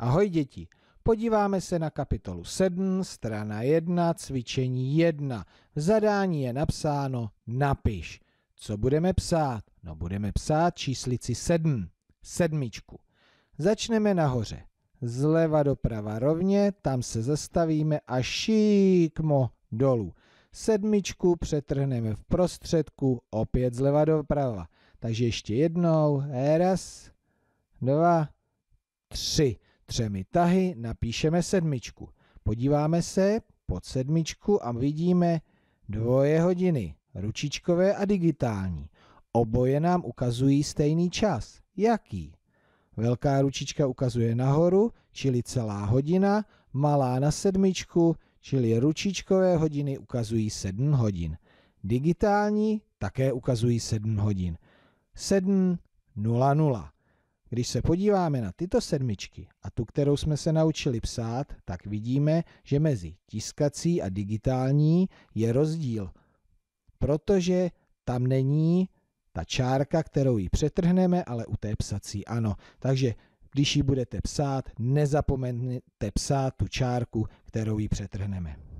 Ahoj děti, podíváme se na kapitolu 7, strana 1, cvičení 1. V zadání je napsáno napiš. Co budeme psát? No budeme psát číslici 7, sedmičku. Začneme nahoře. Zleva doprava rovně, tam se zastavíme a šikmo dolů. Sedmičku přetrhneme v prostředku, opět zleva doprava. Takže ještě jednou, raz, dva, tři třemi tahy napíšeme sedmičku. Podíváme se pod sedmičku a vidíme dvoje hodiny, ručičkové a digitální. Oboje nám ukazují stejný čas. Jaký? Velká ručička ukazuje nahoru, čili celá hodina, malá na sedmičku, čili ručičkové hodiny ukazují sedm hodin. Digitální také ukazují sedm hodin. Sedm nula nula. Když se podíváme na tyto sedmičky a tu, kterou jsme se naučili psát, tak vidíme, že mezi tiskací a digitální je rozdíl, protože tam není ta čárka, kterou ji přetrhneme, ale u té psací ano. Takže když ji budete psát, nezapomeňte psát tu čárku, kterou ji přetrhneme.